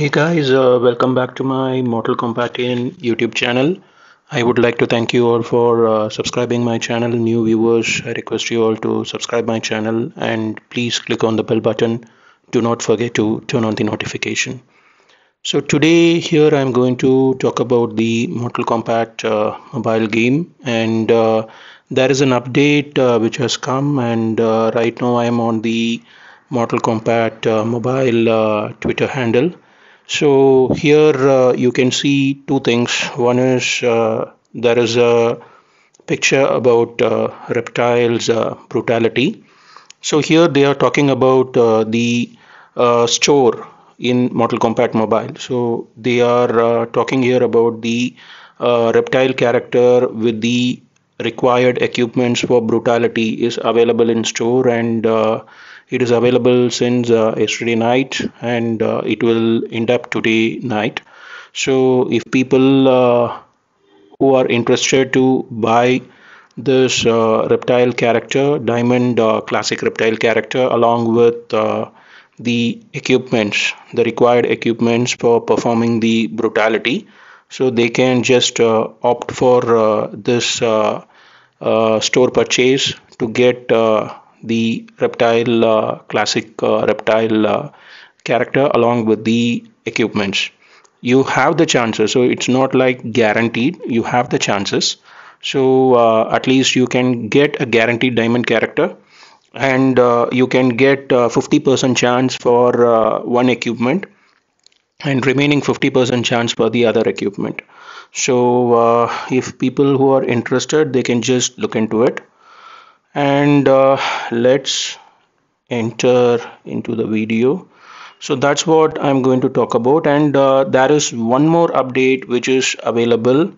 hey guys uh, welcome back to my mortal kombat 10 youtube channel i would like to thank you all for uh, subscribing my channel new viewers i request you all to subscribe my channel and please click on the bell button do not forget to turn on the notification so today here i'm going to talk about the mortal kombat uh, mobile game and uh, there is an update uh, which has come and uh, right now i am on the mortal kombat mobile twitter handle so here uh, you can see two things one is uh, there is a picture about uh, reptiles uh, brutality so here they are talking about uh, the uh, store in Mortal Kombat Mobile so they are talking here about the reptile character with the required equipments for brutality is available in store and it is available since uh, yesterday night and uh, it will end up today night so if people uh, who are interested to buy this uh, reptile character diamond uh, classic reptile character along with uh, the equipments the required equipments for performing the brutality so they can just opt for this store purchase to get the reptile uh, classic uh, reptile uh, character along with the equipments you have the chances so it's not like guaranteed you have the chances so uh, at least you can get a guaranteed diamond character and uh, you can get 50% chance for one equipment and remaining 50% chance for the other equipment so uh, if people who are interested they can just look into it and uh, let's enter into the video so that's what I'm going to talk about and uh, there is one more update which is available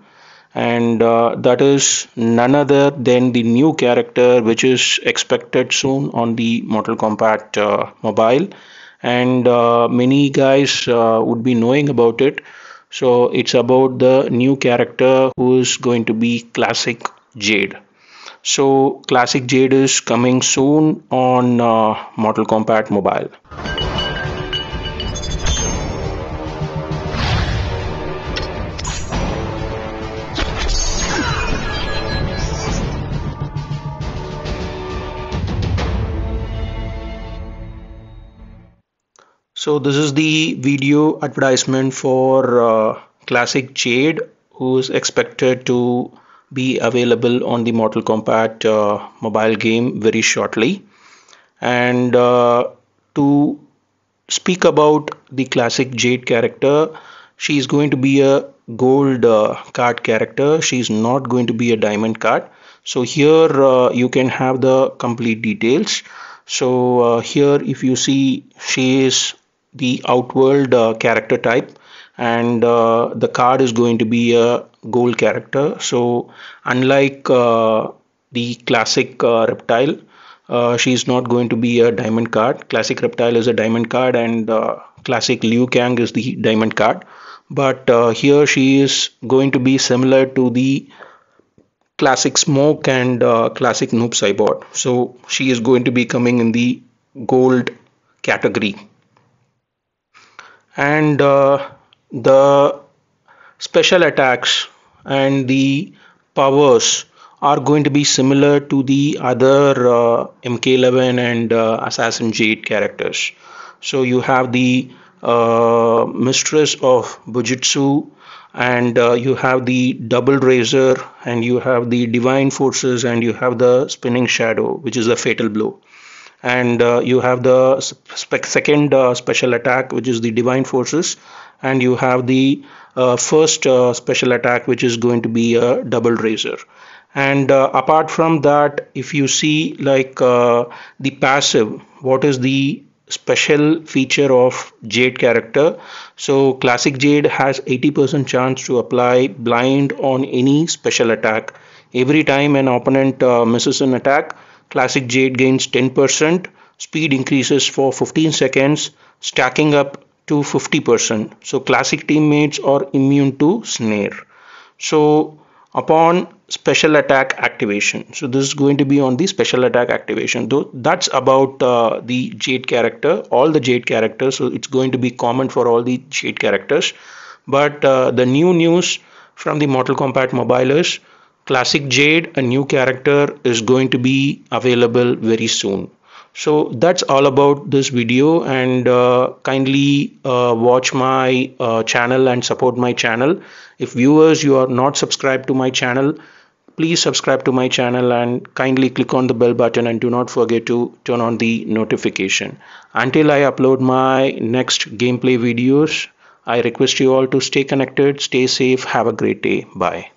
and uh, that is none other than the new character which is expected soon on the Mortal Kombat uh, mobile and uh, many guys uh, would be knowing about it so it's about the new character who is going to be classic Jade so Classic Jade is coming soon on uh, Mortal Kombat Mobile. So this is the video advertisement for uh, Classic Jade who is expected to be available on the Mortal Kombat uh, mobile game very shortly. And uh, to speak about the classic Jade character, she is going to be a gold uh, card character. She is not going to be a diamond card. So here uh, you can have the complete details. So uh, here if you see she is the outworld uh, character type and uh, the card is going to be a gold character so unlike uh, the classic uh, reptile uh, she is not going to be a diamond card classic reptile is a diamond card and uh, classic liu kang is the diamond card but uh, here she is going to be similar to the classic smoke and classic noob cyborg so she is going to be coming in the gold category and uh, the special attacks and the powers are going to be similar to the other uh, MK11 and uh, Assassin Jade characters. So you have the uh, Mistress of Bujitsu, and uh, you have the Double Razor, and you have the Divine Forces, and you have the Spinning Shadow, which is the Fatal Blow and uh, you have the second uh, special attack which is the divine forces and you have the uh, first uh, special attack which is going to be a double razor and uh, apart from that if you see like uh, the passive what is the special feature of jade character so classic jade has 80% chance to apply blind on any special attack every time an opponent misses an attack Classic Jade gains 10%, speed increases for 15 seconds, stacking up to 50%. So classic teammates are immune to snare. So upon special attack activation. So this is going to be on the special attack activation. Though that's about uh, the Jade character, all the Jade characters. So it's going to be common for all the Jade characters. But uh, the new news from the Mortal Kombat mobilers Classic Jade, a new character, is going to be available very soon. So that's all about this video and uh, kindly uh, watch my uh, channel and support my channel. If viewers you are not subscribed to my channel, please subscribe to my channel and kindly click on the bell button and do not forget to turn on the notification. Until I upload my next gameplay videos, I request you all to stay connected, stay safe, have a great day. Bye.